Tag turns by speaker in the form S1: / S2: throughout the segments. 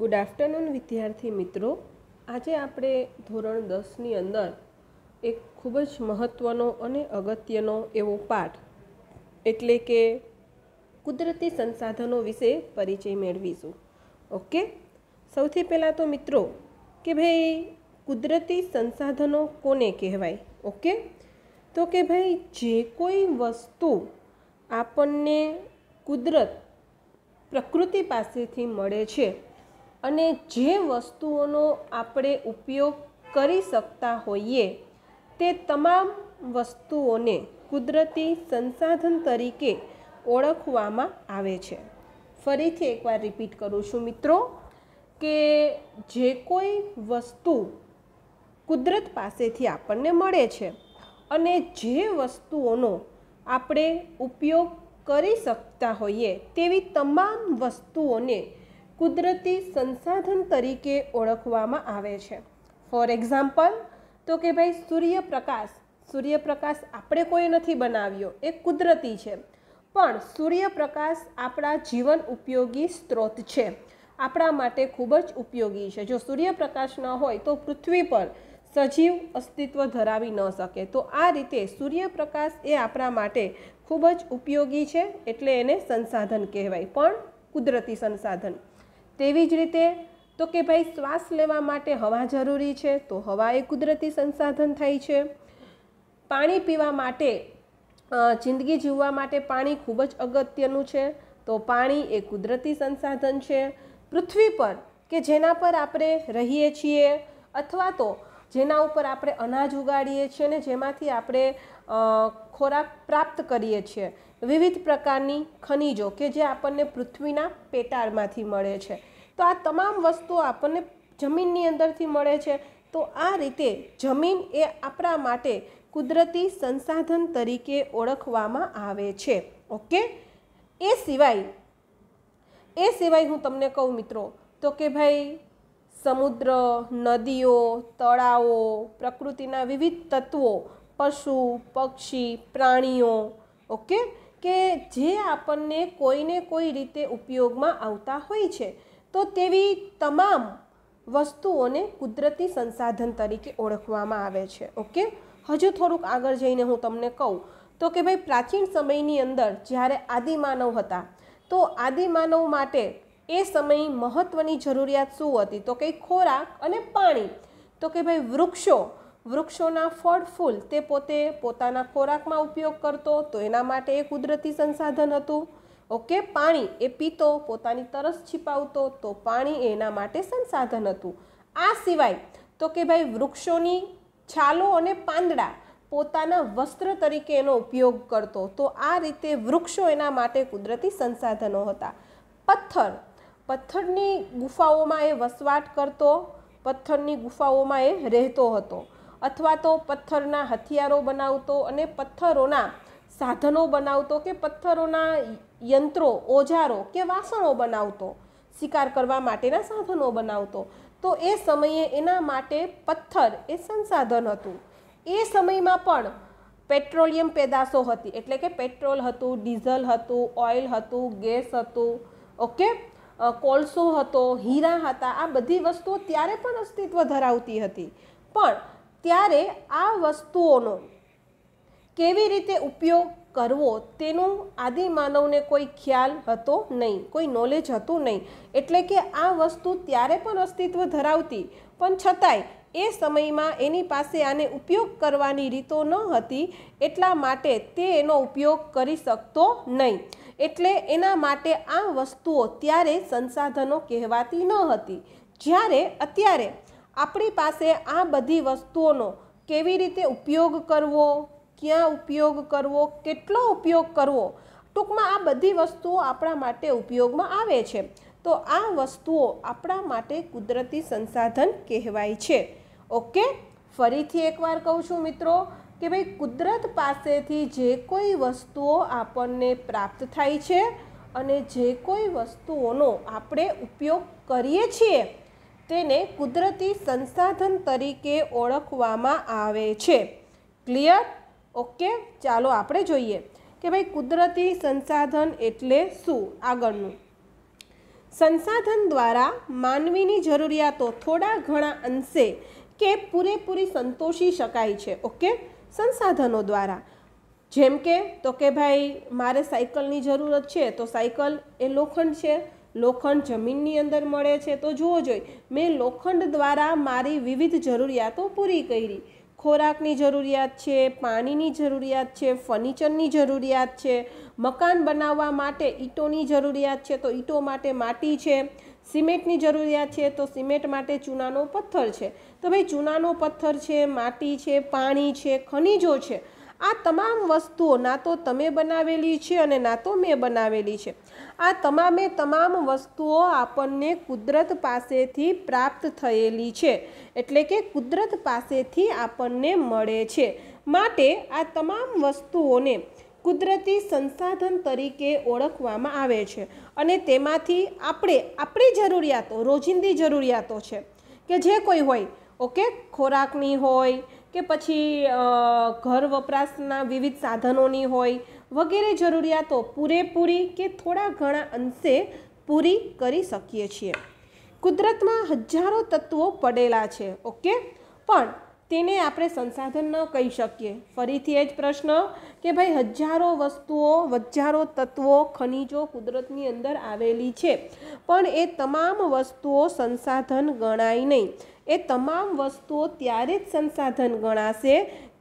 S1: good afternoon વિદ્યાર્થી મિત્રો આજે આપણે ધોરણ દસની અંદર એક ખૂબ જ મહત્ત્વનો અને અગત્યનો એવો પાઠ એટલે કે કુદરતી સંસાધનો વિશે પરિચય મેળવીશું ઓકે સૌથી પહેલાં તો મિત્રો કે ભાઈ કુદરતી સંસાધનો કોને કહેવાય ઓકે તો કે ભાઈ જે કોઈ વસ્તુ આપણને કુદરત પ્રકૃતિ પાસેથી મળે છે અને જે વસ્તુઓનો આપણે ઉપયોગ કરી શકતા હોઈએ તે તમામ વસ્તુઓને કુદરતી સંસાધન તરીકે ઓળખવામાં આવે છે ફરીથી એકવાર રિપીટ કરું છું મિત્રો કે જે કોઈ વસ્તુ કુદરત પાસેથી આપણને મળે છે અને જે વસ્તુઓનો આપણે ઉપયોગ કરી શકતા હોઈએ તેવી તમામ વસ્તુઓને કુદરતી સંસાધન તરીકે ઓળખવામાં આવે છે ફોર એક્ઝામ્પલ તો કે ભાઈ સૂર્યપ્રકાશ સૂર્યપ્રકાશ આપણે કોઈ નથી બનાવ્યો એ કુદરતી છે પણ સૂર્યપ્રકાશ આપણા જીવન ઉપયોગી સ્ત્રોત છે આપણા માટે ખૂબ જ ઉપયોગી છે જો સૂર્યપ્રકાશ ન હોય તો પૃથ્વી પર સજીવ અસ્તિત્વ ધરાવી ન શકે તો આ રીતે સૂર્યપ્રકાશ એ આપણા માટે ખૂબ જ ઉપયોગી છે એટલે એને સંસાધન કહેવાય પણ કુદરતી સંસાધન તેવી જ રીતે તો કે ભાઈ શ્વાસ લેવા માટે હવા જરૂરી છે તો હવા એ કુદરતી સંસાધન થાય છે પાણી પીવા માટે જિંદગી જીવવા માટે પાણી ખૂબ જ અગત્યનું છે તો પાણી એ કુદરતી સંસાધન છે પૃથ્વી પર કે જેના પર આપણે રહીએ છીએ અથવા તો જેના ઉપર આપણે અનાજ ઉગાડીએ છીએ ને જેમાંથી આપણે ખોરાક પ્રાપ્ત કરીએ છીએ વિવિધ પ્રકારની ખનિજો કે જે આપણને પૃથ્વીના પેટાળમાંથી મળે છે તો આ તમામ વસ્તુઓ આપણને જમીનની અંદરથી મળે છે તો આ રીતે જમીન એ આપણા માટે કુદરતી સંસાધન તરીકે ઓળખવામાં આવે છે ઓકે એ સિવાય એ સિવાય હું તમને કહું મિત્રો તો કે ભાઈ સમુદ્ર નદીઓ તળાવો પ્રકૃતિના વિવિધ તત્વો પશુ પક્ષી પ્રાણીઓ ઓકે કે જે આપણને કોઈને કોઈ રીતે ઉપયોગમાં આવતા હોય છે તો તેવી તમામ વસ્તુઓને કુદરતી સંસાધન તરીકે ઓળખવામાં આવે છે ઓકે હજુ થોડુંક આગળ જઈને હું તમને કહું તો કે ભાઈ પ્રાચીન સમયની અંદર જ્યારે આદિમાનવ હતા તો આદિમાનવ માટે એ સમય મહત્ત્વની જરૂરિયાત શું હતી તો કે ખોરાક અને પાણી તો કે ભાઈ વૃક્ષો વૃક્ષોના ફળ ફૂલ તે પોતે પોતાના ખોરાકમાં ઉપયોગ કરતો તો એના માટે એ કુદરતી સંસાધન હતું ઓકે પાણી એ પીતો પોતાની તરસ છીપાવતો તો પાણી એના માટે સંસાધન હતું આ સિવાય તો કે ભાઈ વૃક્ષોની છાલો અને પાંદડા પોતાના વસ્ત્ર તરીકે એનો ઉપયોગ કરતો તો આ રીતે વૃક્ષો એના માટે કુદરતી સંસાધનો હતા પથ્થર પથ્થરની ગુફાઓમાં એ વસવાટ કરતો પથ્થરની ગુફાઓમાં એ રહેતો હતો અથવા તો પથ્થરના હથિયારો બનાવતો અને પથ્થરોના સાધનો બનાવતો કે પથ્થરોના યંત્રો ઓજારો કે વાસણો બનાવતો શિકાર કરવા માટેના સાધનો બનાવતો તો એ સમયે એના માટે પથ્થર એ સંસાધન હતું એ સમયમાં પણ પેટ્રોલિયમ પેદાશો હતી એટલે કે પેટ્રોલ હતું ડીઝલ હતું ઓઇલ હતું ગેસ હતું ઓકે કોલસો હતો હીરા હતા આ બધી વસ્તુઓ ત્યારે પણ અસ્તિત્વ ધરાવતી હતી પણ ત્યારે આ વસ્તુઓનો કેવી રીતે ઉપયોગ કરવો તેનું આદિમાનવને કોઈ ખ્યાલ હતો નહીં કોઈ નોલેજ હતું નહીં એટલે કે આ વસ્તુ ત્યારે પણ અસ્તિત્વ ધરાવતી પણ છતાંય એ સમયમાં એની પાસે આને ઉપયોગ કરવાની રીતો ન હતી એટલા માટે તે એનો ઉપયોગ કરી શકતો નહીં એટલે એના માટે આ વસ્તુઓ ત્યારે સંસાધનો કહેવાતી ન હતી જ્યારે અત્યારે આપણી પાસે આ બધી વસ્તુઓનો કેવી રીતે ઉપયોગ કરવો ક્યાં ઉપયોગ કરવો કેટલો ઉપયોગ કરવો ટૂંકમાં આ બધી વસ્તુઓ આપણા માટે ઉપયોગમાં આવે છે તો આ વસ્તુઓ આપણા માટે કુદરતી સંસાધન કહેવાય છે ઓકે ફરીથી એકવાર કહું છું મિત્રો કે ભાઈ કુદરત પાસેથી જે કોઈ વસ્તુઓ આપણને પ્રાપ્ત થાય છે અને જે કોઈ વસ્તુઓનો આપણે ઉપયોગ કરીએ છીએ તેને કુદરતી સંસાધન તરીકે ઓળખવામાં આવે છે ક્લિયર ઓકે ચાલો આપણે જોઈએ કે ભાઈ કુદરતી સંસાધન એટલે શું આગળનું સંસાધન દ્વારા માનવીની જરૂરિયાતો થોડા ઘણા અંશે કે પૂરેપૂરી સંતોષી શકાય છે ઓકે સંસાધનો દ્વારા જેમ કે તો કે ભાઈ મારે સાયકલની જરૂરત છે તો સાયકલ એ લોખંડ છે લોખંડ જમીનની અંદર મળે છે તો જોવો જોઈએ મેં લોખંડ દ્વારા મારી વિવિધ જરૂરિયાતો પૂરી કરી ખોરાકની જરૂરિયાત છે પાણીની જરૂરિયાત છે ફર્નિચરની જરૂરિયાત છે મકાન બનાવવા માટે ઈંટોની જરૂરિયાત છે તો ઈંટો માટે માટી છે સિમેન્ટની જરૂરિયાત છે તો સિમેન્ટ માટે ચૂનાનો પથ્થર છે તો ભાઈ ચૂનાનો પથ્થર છે માટી છે પાણી છે ખનિજો છે આ તમામ વસ્તુઓ ના તો તમે બનાવેલી છે અને ના તો મેં બનાવેલી છે આ તમામે તમામ વસ્તુઓ આપણને કુદરત પાસેથી પ્રાપ્ત થયેલી છે એટલે કે કુદરત પાસેથી આપણને મળે છે માટે આ તમામ વસ્તુઓને કુદરતી સંસાધન તરીકે ઓળખવામાં આવે છે અને તેમાંથી આપણે આપણી જરૂરિયાતો રોજિંદી જરૂરિયાતો છે કે જે કોઈ હોય ઓકે ખોરાકની હોય કે પછી ઘર વપરાશના વિવિધ સાધનોની હોય વગેરે જરૂરિયાતો પૂરેપૂરી કે થોડા ઘણા અંશે પૂરી કરી શકીએ છીએ કુદરતમાં હજારો તત્વો પડેલા છે ઓકે પણ તેને આપણે સંસાધન ન કહી શકીએ ફરીથી એ જ પ્રશ્ન કે ભાઈ હજારો વસ્તુઓ હજારો તત્વો ખનિજો કુદરતની અંદર આવેલી છે પણ એ તમામ વસ્તુઓ સંસાધન ગણાય નહીં એ તમામ વસ્તુઓ ત્યારે જ સંસાધન ગણાશે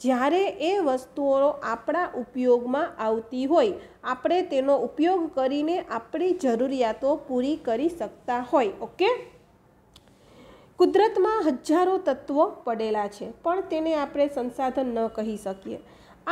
S1: જ્યારે એ વસ્તુઓ આપણા ઉપયોગમાં આવતી હોય આપણે તેનો ઉપયોગ કરીને આપણી જરૂરિયાતો પૂરી કરી શકતા હોય ઓકે કુદરતમાં હજારો તત્વો પડેલા છે પણ તેને આપણે સંસાધન ન કહી શકીએ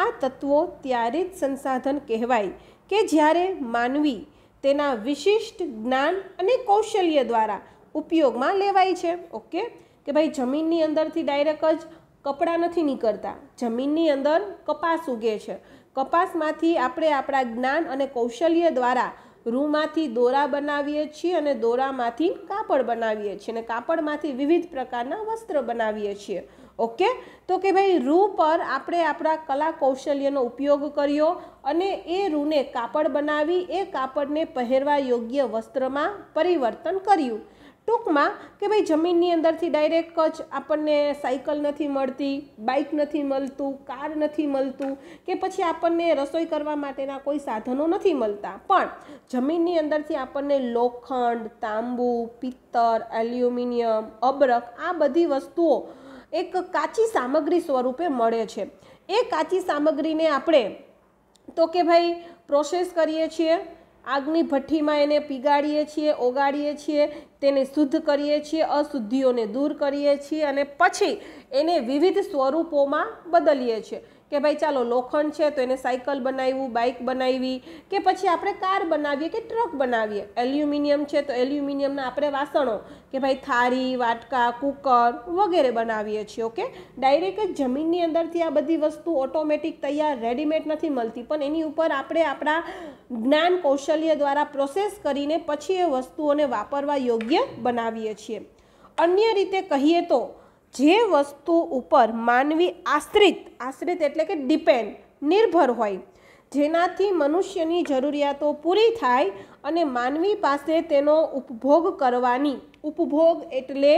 S1: આ તત્વો ત્યારે જ સંસાધન કહેવાય કે જ્યારે માનવી તેના વિશિષ્ટ જ્ઞાન અને કૌશલ્ય દ્વારા ઉપયોગમાં લેવાય છે ઓકે કે ભાઈ જમીનની અંદરથી ડાયરેક્ટ જ કપડાં નથી નીકળતા જમીનની અંદર કપાસ ઉગે છે કપાસમાંથી આપણે આપણા જ્ઞાન અને કૌશલ્ય દ્વારા રૂમાંથી દોરા બનાવીએ છીએ અને દોરામાંથી કાપડ બનાવીએ છીએ અને કાપડમાંથી વિવિધ પ્રકારના વસ્ત્ર બનાવીએ છીએ ઓકે તો કે ભાઈ રૂ પર આપણે આપણા કલા કૌશલ્યનો ઉપયોગ કર્યો અને એ રૂને કાપડ બનાવી એ કાપડને પહેરવા યોગ્ય વસ્ત્રમાં પરિવર્તન કર્યું ટૂંકમાં કે ભાઈ જમીનની અંદરથી ડાયરેક્ટ જ આપણને સાયકલ નથી મળતી બાઇક નથી મળતું કાર નથી મળતું કે પછી આપણને રસોઈ કરવા માટેના કોઈ સાધનો નથી મળતા પણ જમીનની અંદરથી આપણને લોખંડ તાંબુ પિત્તર એલ્યુમિનિયમ અબરખ આ બધી વસ્તુઓ એક કાચી સામગ્રી સ્વરૂપે મળે છે એ કાચી સામગ્રીને આપણે તો કે ભાઈ પ્રોસેસ કરીએ છીએ આગની ભઠ્ઠીમાં એને પીગાળીએ છીએ ઓગાળીએ છીએ તેને શુદ્ધ કરીએ છીએ અશુદ્ધિઓને દૂર કરીએ છીએ અને પછી એને વિવિધ સ્વરૂપોમાં બદલીએ છીએ કે ભાઈ ચાલો લોખંડ છે તો એને સાયકલ બનાવ્યું બાઇક બનાવી કે પછી આપણે કાર બનાવીએ કે ટ્રક બનાવીએ એલ્યુમિનિયમ છે તો એલ્યુમિનિયમના આપણે વાસણો કે ભાઈ થાળી વાટકા કુકર વગેરે બનાવીએ છીએ ઓકે ડાયરેક્ટ જ જમીનની અંદરથી આ બધી વસ્તુ ઓટોમેટિક તૈયાર રેડીમેડ નથી મળતી પણ એની ઉપર આપણે આપણા જ્ઞાન કૌશલ્ય દ્વારા પ્રોસેસ કરીને પછી એ વસ્તુઓને વાપરવા યોગ્ય બનાવીએ છીએ અન્ય રીતે કહીએ તો જે વસ્તુ ઉપર માનવી આશ્રિત આશ્રિત એટલે કે ડિપેન્ડ નિર્ભર હોય જેનાથી મનુષ્યની જરૂરિયાતો પૂરી થાય અને માનવી પાસે તેનો ઉપભોગ કરવાની ઉપભોગ એટલે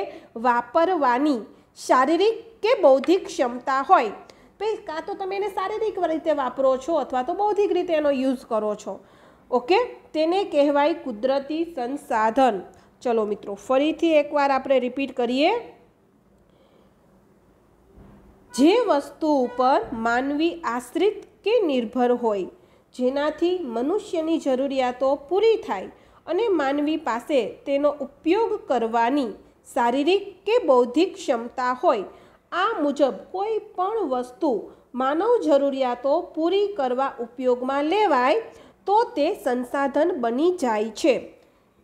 S1: વાપરવાની શારીરિક કે બૌદ્ધિક ક્ષમતા હોય ભાઈ કાં તો તમે એને શારીરિક રીતે વાપરો છો અથવા તો બૌદ્ધિક રીતે એનો યુઝ કરો છો ઓકે તેને કહેવાય કુદરતી સંસાધન ચલો મિત્રો ફરીથી એકવાર આપણે રિપીટ કરીએ જે વસ્તુ ઉપર માનવી આશ્રિત કે નિર્ભર હોય જેનાથી મનુષ્યની જરૂરિયાતો પૂરી થાય અને માનવી પાસે તેનો ઉપયોગ કરવાની શારીરિક કે બૌદ્ધિક ક્ષમતા હોય આ મુજબ કોઈ પણ વસ્તુ માનવ જરૂરિયાતો પૂરી કરવા ઉપયોગમાં લેવાય તો તે સંસાધન બની જાય છે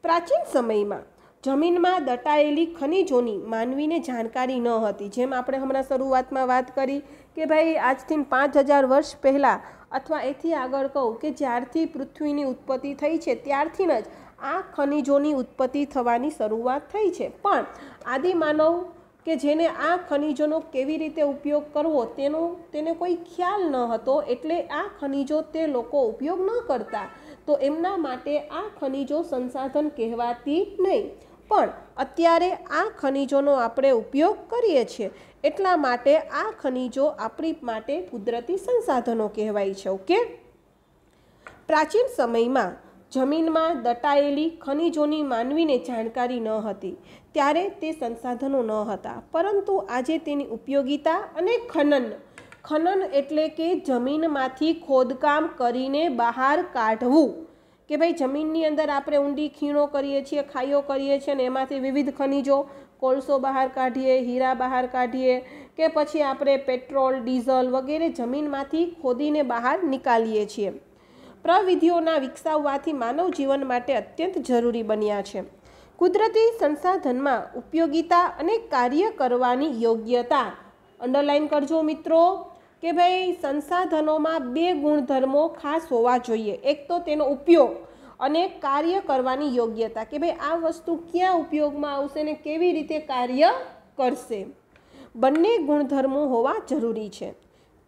S1: પ્રાચીન સમયમાં જમીનમાં દટાયેલી ખનીજોની માનવીને જાણકારી ન હતી જેમ આપણે હમણાં શરૂઆતમાં વાત કરી કે ભાઈ આજથી પાંચ હજાર વર્ષ પહેલાં અથવા એથી આગળ કહું કે જ્યારથી પૃથ્વીની ઉત્પત્તિ થઈ છે ત્યારથી જ આ ખનિજોની ઉત્પત્તિ થવાની શરૂઆત થઈ છે પણ આદિમાનવ કે જેને આ ખનિજોનો કેવી રીતે ઉપયોગ કરવો તેનો તેને કોઈ ખ્યાલ ન હતો એટલે આ ખનિજો તે લોકો ઉપયોગ ન કરતા તો એમના માટે આ ખનિજો સંસાધન કહેવાતી નહીં પણ અત્યારે આ ખનિજોનો આપણે ઉપયોગ કરીએ છીએ એટલા માટે આ ખનિજો આપણી માટે કુદરતી સંસાધનો કહેવાય છે ઓકે પ્રાચીન સમયમાં જમીનમાં દટાયેલી ખનિજોની માનવીને જાણકારી ન હતી ત્યારે તે સંસાધનો ન હતા પરંતુ આજે તેની ઉપયોગિતા અને ખનન ખનન એટલે કે જમીનમાંથી ખોદકામ કરીને બહાર કાઢવું કે ભાઈ જમીનની અંદર આપણે ઊંડી ખીણો કરીએ છીએ ખાઈઓ કરીએ છીએ ને એમાંથી વિવિધ ખનિજો કોલસો બહાર કાઢીએ હીરા બહાર કાઢીએ કે પછી આપણે પેટ્રોલ ડીઝલ વગેરે જમીનમાંથી ખોદીને બહાર નીકાળીએ છીએ પ્રવિધિઓના વિકસાવવાથી માનવ જીવન માટે અત્યંત જરૂરી બન્યા છે કુદરતી સંસાધનમાં ઉપયોગિતા અને કાર્ય કરવાની યોગ્યતા અંડરલાઇન કરજો મિત્રો કે ભાઈ સંસાધનોમાં બે ગુણધર્મો ખાસ હોવા જોઈએ એક તો તેનો ઉપયોગ અને કાર્ય કરવાની યોગ્યતા કે ભાઈ આ વસ્તુ ક્યાં ઉપયોગમાં આવશે ને કેવી રીતે કાર્ય કરશે બંને ગુણધર્મો હોવા જરૂરી છે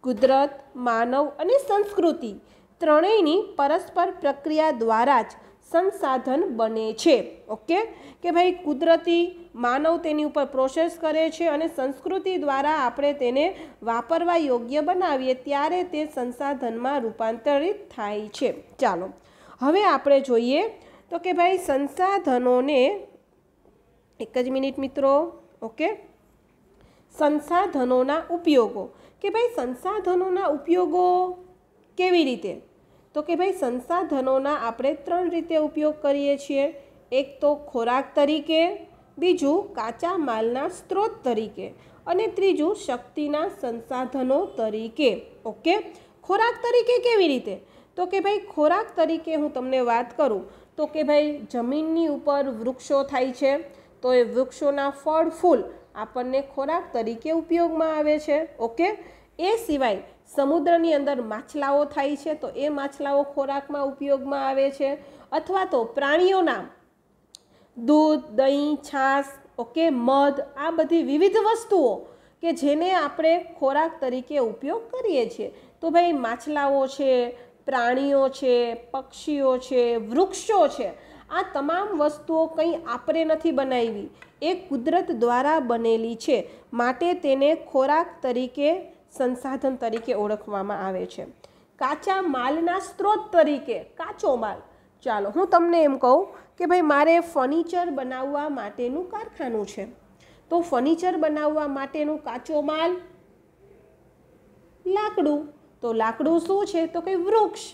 S1: કુદરત માનવ અને સંસ્કૃતિ ત્રણેયની પરસ્પર પ્રક્રિયા દ્વારા જ સંસાધન બને છે ઓકે કે ભાઈ કુદરતી માનવ તેની ઉપર પ્રોસેસ કરે છે અને સંસ્કૃતિ દ્વારા આપણે તેને વાપરવા યોગ્ય બનાવીએ ત્યારે તે સંસાધનમાં રૂપાંતરિત થાય છે ચાલો હવે આપણે જોઈએ તો કે ભાઈ સંસાધનોને એક જ મિનિટ મિત્રો ઓકે સંસાધનોના ઉપયોગો કે ભાઈ સંસાધનોના ઉપયોગો કેવી રીતે તો કે ભાઈ સંસાધનોના આપણે ત્રણ રીતે ઉપયોગ કરીએ છીએ એક તો ખોરાક તરીકે બીજું કાચા માલના સ્ત્રોત તરીકે અને ત્રીજું શક્તિના સંસાધનો તરીકે ઓકે ખોરાક તરીકે કેવી રીતે તો કે ભાઈ ખોરાક તરીકે હું તમને વાત કરું તો કે ભાઈ જમીનની ઉપર વૃક્ષો થાય છે તો એ વૃક્ષોના ફળ ફૂલ આપણને ખોરાક તરીકે ઉપયોગમાં આવે છે ઓકે એ સિવાય સમુદ્રની અંદર માછલાઓ થાય છે તો એ માછલાઓ ખોરાકમાં ઉપયોગમાં આવે છે અથવા તો પ્રાણીઓના દૂધ દહીં છાશ ઓકે મધ આ બધી વિવિધ વસ્તુઓ કે જેને આપણે ખોરાક તરીકે ઉપયોગ કરીએ છીએ તો ભાઈ માછલાઓ છે પ્રાણીઓ છે પક્ષીઓ છે વૃક્ષો છે આ તમામ વસ્તુઓ કંઈ આપણે નથી બનાવી એ કુદરત દ્વારા બનેલી છે માટે તેને ખોરાક તરીકે સંસાધન તરીકે ઓળખવામાં આવે છે કાચા માલના સ્ત્રોત તરીકે કાચો માલ ચાલો હું તમને એમ કહું કે ભાઈ મારે ફર્નિચર બનાવવા માટેનું કારખાનું છે તો ફર્નિચર બનાવવા માટેનું કાચો માલ લાકડું તો લાકડું શું છે તો કે વૃક્ષ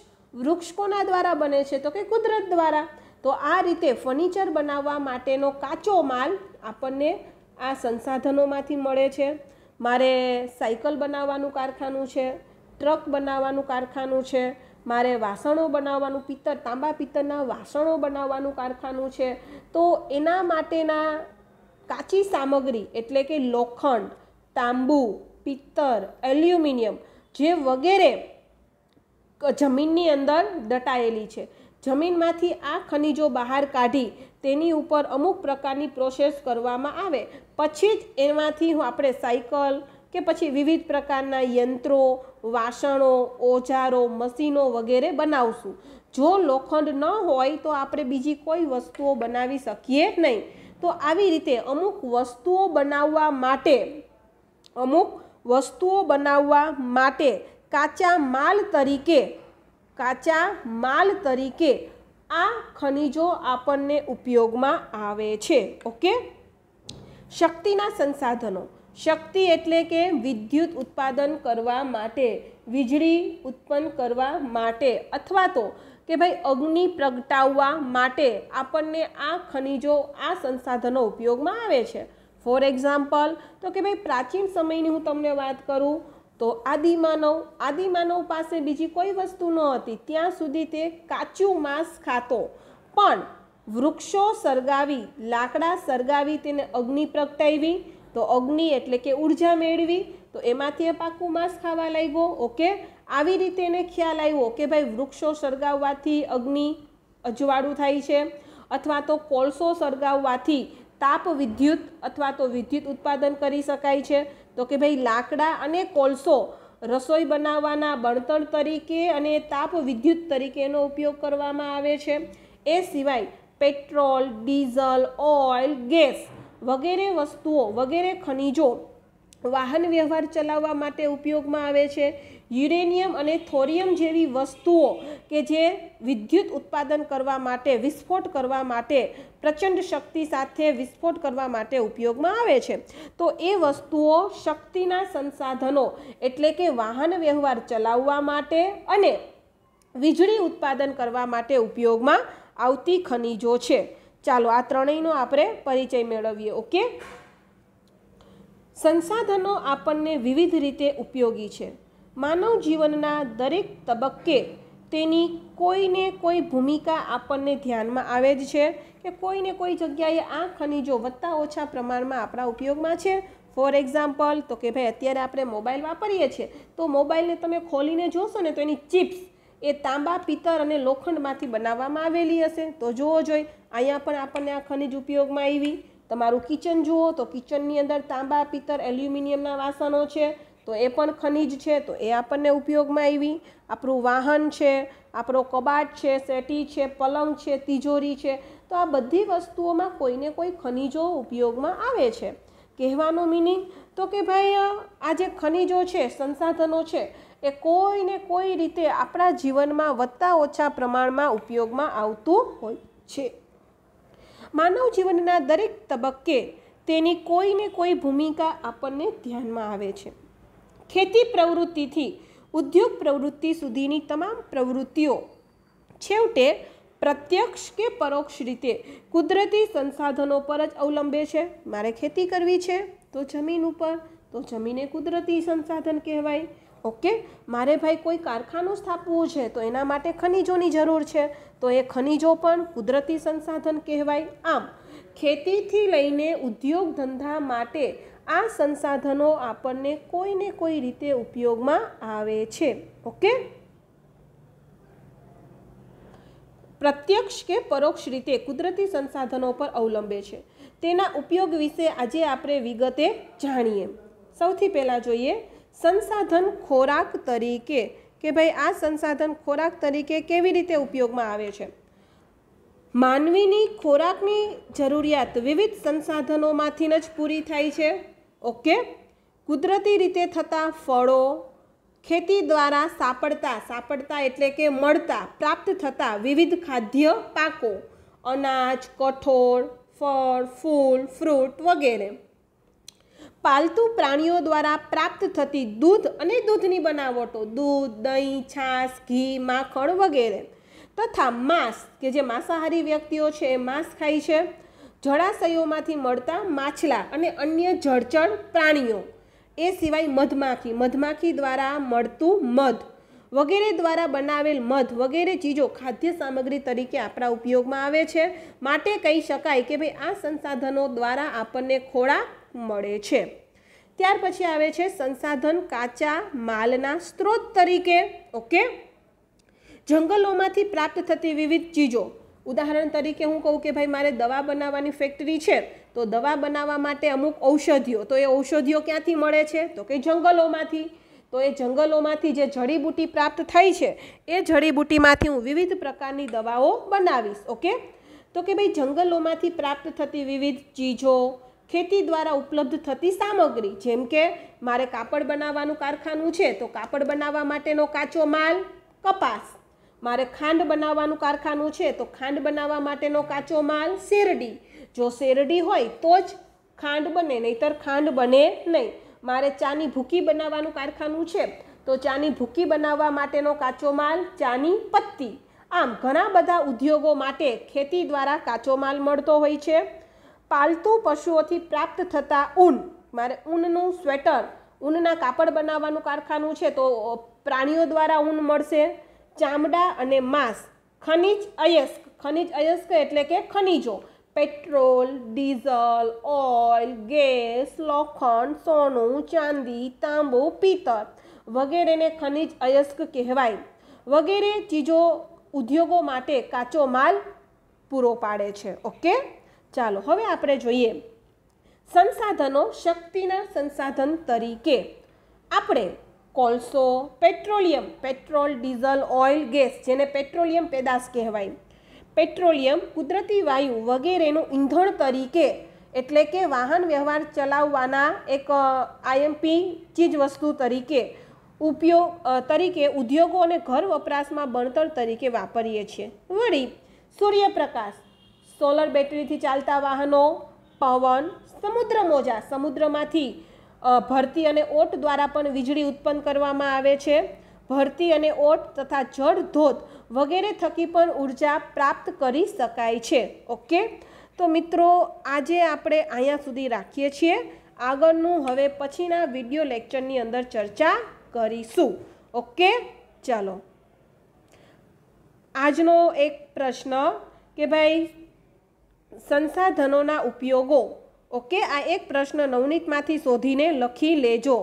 S1: વૃક્ષ કોના દ્વારા બને છે તો કે કુદરત દ્વારા તો આ રીતે ફર્નિચર બનાવવા માટેનો કાચો માલ આપણને આ સંસાધનોમાંથી મળે છે મારે સાયકલ બનાવવાનું કારખાનું છે ટ્રક બનાવવાનું કારખાનું છે મારે વાસણો બનાવવાનું પિત્તર તાંબા પિત્તળના વાસણો બનાવવાનું કારખાનું છે તો એના માટેના કાચી સામગ્રી એટલે કે લોખંડ તાંબુ પિત્તર એલ્યુમિનિયમ જે વગેરે જમીનની અંદર દટાયેલી છે જમીનમાંથી આ ખનિજો બહાર કાઢી તેની ઉપર અમુક પ્રકારની પ્રોસેસ કરવામાં આવે પછી જ એમાંથી હું આપણે સાયકલ કે પછી વિવિધ પ્રકારના યંત્રો વાસણો ઓજારો મશીનો વગેરે બનાવશું જો લોખંડ ન હોય તો આપણે બીજી કોઈ વસ્તુઓ બનાવી શકીએ નહીં તો આવી રીતે અમુક વસ્તુઓ બનાવવા માટે અમુક વસ્તુઓ બનાવવા માટે કાચા માલ તરીકે કાચા માલ તરીકે આ ખનિજો આપણને ઉપયોગમાં આવે છે ઓકે શક્તિના સંસાધનો શક્તિ એટલે કે વિદ્યુત ઉત્પાદન કરવા માટે વીજળી ઉત્પન્ન કરવા માટે અથવા તો કે ભાઈ અગ્નિ પ્રગટાવવા માટે આપણને આ ખનિજો આ સંસાધનો ઉપયોગમાં આવે છે ફોર એક્ઝામ્પલ તો કે ભાઈ પ્રાચીન સમયની હું તમને વાત કરું તો આદિમાનવ આદિમાનવ પાસે બીજી કોઈ વસ્તુ ન હતી ત્યાં સુધી તે કાચું માંસ ખાતો પણ વૃક્ષો સળગાવી લાકડા સળગાવી તેને અગ્નિ પ્રગટાવી તો અગ્નિ એટલે કે ઉર્જા મેળવી તો એમાંથી એ પાકું માંસ ખાવા લાગ્યો ઓકે આવી રીતે એને ખ્યાલ આવ્યો કે ભાઈ વૃક્ષો સળગાવવાથી અગ્નિ અજવાળું થાય છે અથવા તો કોલસો સળગાવવાથી તાપ વિદ્યુત અથવા તો વિદ્યુત ઉત્પાદન કરી શકાય છે તો કે ભાઈ લાકડા અને કોલસો રસોઈ બનાવવાના બળતણ તરીકે અને તાપ વિદ્યુત તરીકેનો ઉપયોગ કરવામાં આવે છે એ સિવાય પેટ્રોલ ડીઝલ ઓઇલ ગેસ વગેરે વસ્તુઓ વગેરે ખનિજો વાહન વ્યવહાર ચલાવવા માટે ઉપયોગમાં આવે છે યુરેનિયમ અને થોરિયમ જેવી વસ્તુઓ કે જે વિદ્યુત ઉત્પાદન કરવા માટે વિસ્ફોટ કરવા માટે પ્રચંડ શક્તિ સાથે વિસ્ફોટ કરવા માટે ઉપયોગમાં આવે છે તો એ વસ્તુઓ શક્તિના સંસાધનો એટલે કે વાહન વ્યવહાર ચલાવવા માટે અને વીજળી ઉત્પાદન કરવા માટે ઉપયોગમાં આવતી ખનિજો છે ચાલો આ ત્રણેયનો આપણે પરિચય મેળવીએ ઓકે સંસાધનો આપણને વિવિધ રીતે ઉપયોગી છે માનવ જીવનના દરેક તબક્કે તેની કોઈને કોઈ ભૂમિકા આપણને ધ્યાનમાં આવે જ છે કે કોઈને કોઈ જગ્યાએ આ ખનિજો વધતા ઓછા પ્રમાણમાં આપણા ઉપયોગમાં છે ફોર એક્ઝામ્પલ તો કે ભાઈ અત્યારે આપણે મોબાઈલ વાપરીએ છીએ તો મોબાઈલને તમે ખોલીને જોશો ને તો એની ચિપ્સ એ તાંબા પિત્તર અને લોખંડમાંથી બનાવવામાં આવેલી હશે તો જોવો જોઈએ અહીંયા પણ આપણને આ ખનિજ ઉપયોગમાં આવી તમારું કિચન જુઓ તો કિચનની અંદર તાંબા પિત્તર એલ્યુમિનિયમના વાસણો છે તો એ પણ ખનિજ છે તો એ આપણને ઉપયોગમાં આવી આપણું વાહન છે આપણો કબાટ છે સેટી છે પલંગ છે તિજોરી છે તો આ બધી વસ્તુઓમાં કોઈને કોઈ ખનિજો ઉપયોગમાં આવે છે કહેવાનો મિનિંગ તો કે ભાઈ આ જે ખનિજો છે સંસાધનો છે એ કોઈને કોઈ રીતે આપણા જીવનમાં વધતા ઓછા પ્રમાણમાં ઉપયોગમાં આવતું હોય છે માનવ જીવનના દરેક તબક્કે તેની કોઈને કોઈ ભૂમિકા આપણને ધ્યાનમાં આવે છે ખેતી પ્રવૃત્તિથી ઉદ્યોગ પ્રવૃત્તિ સુધીની તમામ પ્રવૃત્તિઓ છેવટે પ્રત્યક્ષ કે પરોક્ષ રીતે કુદરતી સંસાધનો પર જ અવલંબે છે મારે ખેતી કરવી છે તો જમીન ઉપર તો જમીને કુદરતી સંસાધન કહેવાય ઓકે મારે ભાઈ કોઈ કારખાનું સ્થાપવું છે તો એના માટે ખનીજોની જરૂર છે તો એ ખનીજો પણ કુદરતી સંસાધન કહેવાય આમ ખેતીથી લઈને ઉદ્યોગ ધંધા માટે આ સંસાધનો આપણને કોઈને કોઈ રીતે ઉપયોગમાં આવે છે ઓકે પ્રત્યક્ષ કે પરોક્ષ રીતે કુદરતી સંસાધનો પર અવલંબે છે તેના ઉપયોગ વિશે આજે આપણે વિગતે જાણીએ સૌથી પહેલાં જોઈએ સંસાધન ખોરાક તરીકે કે ભાઈ આ સંસાધન ખોરાક તરીકે કેવી રીતે ઉપયોગમાં આવે છે માનવીની ખોરાકની જરૂરિયાત વિવિધ સંસાધનોમાંથી જ પૂરી થાય છે ઓકે કુદરતી રીતે થતા ફળો ખેતી દ્વારા સાપડતા સાપડતા એટલે કે મળતા પ્રાપ્ત થતા વિવિધ ખાદ્ય પાકો અનાજ કઠોળ ફળ ફૂલ ફ્રૂટ વગેરે પાલતુ પ્રાણીઓ દ્વારા પ્રાપ્ત થતી દૂધ અને દૂધની બનાવટો દૂધ દહીં છાશ ઘી માખણ વગેરે તથા માંસ કે જે માંસાહારી વ્યક્તિઓ છે એ માંસ ખાય છે જળાશયોમાંથી મળતા માછલા અને અન્ય જળચર પ્રાણીઓ એ સિવાય મધમાખી મધમાખી દ્વારા મળતું મધ વગેરે દ્વારા બનાવેલ મધ વગેરે ચીજો ખાદ્ય સામગ્રી તરીકે આપણા ઉપયોગમાં આવે છે માટે કહી શકાય કે ભાઈ આ સંસાધનો દ્વારા આપણને ખોરાક મળે છે ત્યાર પછી આવે છે સંસાધન કાચા માલના સ્ત્રોત તરીકે ઓકે જંગલોમાંથી પ્રાપ્ત થતી વિવિધ ચીજો ઉદાહરણ તરીકે હું કહું કે ભાઈ મારે દવા બનાવવાની ફેક્ટરી છે તો દવા બનાવવા માટે અમુક ઔષધિઓ તો એ ઔષધિઓ ક્યાંથી મળે છે તો કે જંગલોમાંથી તો એ જંગલોમાંથી જે જડીબુટી પ્રાપ્ત થાય છે એ જડીબુટીમાંથી હું વિવિધ પ્રકારની દવાઓ બનાવીશ ઓકે તો કે ભાઈ જંગલોમાંથી પ્રાપ્ત થતી વિવિધ ચીજો ખેતી દ્વારા ઉપલબ્ધ થતી સામગ્રી જેમ કે મારે કાપડ બનાવવાનું કારખાનું છે તો કાપડ બનાવવા માટેનો કાચો માલ કપાસ મારે ખાંડ બનાવવાનું કારખાનું છે તો ખાંડ બનાવવા માટેનો કાચો માલ શેરડી જો શેરડી હોય તો જ ખાંડ બને નહીતર ખાંડ બને નહીં મારે ચાની ભૂકી બનાવવાનું કારખાનું છે તો ચાની ભૂકી બનાવવા માટેનો કાચો માલ ચાની પત્તી આમ ઘણા બધા ઉદ્યોગો માટે ખેતી દ્વારા કાચો માલ મળતો હોય છે પાલતુ પશુઓથી પ્રાપ્ત થતા ઊન મારે ઊનનું સ્વેટર ઊનના કાપડ બનાવવાનું કારખાનું છે તો પ્રાણીઓ દ્વારા ઊન મળશે ચામડા અને માંસ ખનિજ અયસ્ક ખનિજ અયસ્ક એટલે કે ખનિજો પેટ્રોલ ડીઝલ ઓઇલ ગેસ લોખંડ સોનું ચાંદી તાંબુ પિત્તળ વગેરેને ખનિજ અયસ્ક કહેવાય વગેરે ચીજો ઉદ્યોગો માટે કાચો માલ પૂરો પાડે છે ઓકે ચાલો હવે આપણે જોઈએ સંસાધનો શક્તિના સંસાધન તરીકે આપણે કોલસો petroleum petrol diesel oil gas જેને પેટ્રોલિયમ પેદાશ કહેવાય પેટ્રોલિયમ કુદરતી વાયુ વગેરેનું ઈંધણ તરીકે એટલે કે વાહન વ્યવહાર ચલાવવાના એક આઈએમપી ચીજવસ્તુ તરીકે ઉપયોગ તરીકે ઉદ્યોગો અને ઘર વપરાશમાં બણતર તરીકે વાપરીએ છીએ વળી સૂર્યપ્રકાશ સોલર બેટરીથી ચાલતા વાહનો પવન સમુદ્ર મોજા સમુદ્રમાંથી ભરતી અને ઓટ દ્વારા પણ વીજળી ઉત્પન્ન કરવામાં આવે છે ભરતી અને ઓટ તથા જળ ધોત વગેરે થકી પણ ઉર્જા પ્રાપ્ત કરી શકાય છે ઓકે તો મિત્રો આજે આપણે અહીંયા સુધી રાખીએ છીએ આગળનું હવે પછીના વિડીયો લેક્ચરની અંદર ચર્ચા કરીશું ઓકે ચાલો આજનો એક પ્રશ્ન કે ભાઈ સંસાધનોના ઉપયોગો ઓકે આ એક પ્રશ્ન નવનીતમાંથી શોધીને લખી લેજો